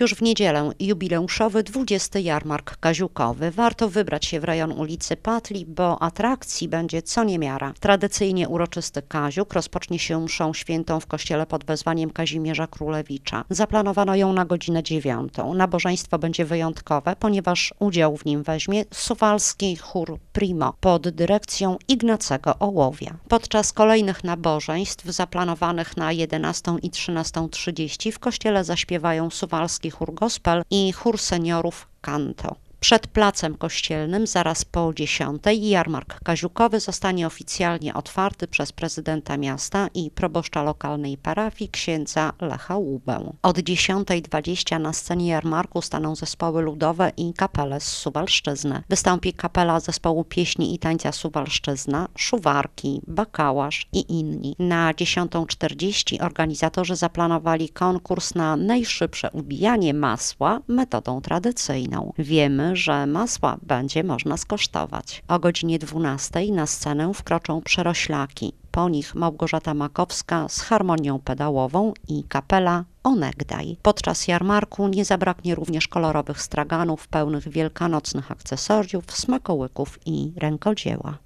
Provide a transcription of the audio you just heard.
Już w niedzielę jubileuszowy 20 jarmark kaziukowy. Warto wybrać się w rejon ulicy Patli, bo atrakcji będzie co niemiara. Tradycyjnie uroczysty kaziuk rozpocznie się mszą świętą w kościele pod wezwaniem Kazimierza Królewicza. Zaplanowano ją na godzinę dziewiątą. Nabożeństwo będzie wyjątkowe, ponieważ udział w nim weźmie suwalski chór Primo pod dyrekcją Ignacego Ołowia. Podczas kolejnych nabożeństw zaplanowanych na 11 i 13.30 w kościele zaśpiewają suwalskie Śląski Chór Gospel i Chór Seniorów Kanto. Przed Placem Kościelnym zaraz po 10 jarmark kaziukowy zostanie oficjalnie otwarty przez prezydenta miasta i proboszcza lokalnej parafii księdza Lecha Łubę. Od 10.20 na scenie jarmarku staną zespoły ludowe i kapele z Suwalszczyzny. Wystąpi kapela zespołu pieśni i tańca Suwalszczyzna, Szuwarki, Bakałasz i inni. Na 10.40 organizatorzy zaplanowali konkurs na najszybsze ubijanie masła metodą tradycyjną. Wiemy, że masła będzie można skosztować. O godzinie 12 na scenę wkroczą przeroślaki. Po nich Małgorzata Makowska z harmonią pedałową i kapela Onegdaj. Podczas jarmarku nie zabraknie również kolorowych straganów pełnych wielkanocnych akcesoriów, smakołyków i rękodzieła.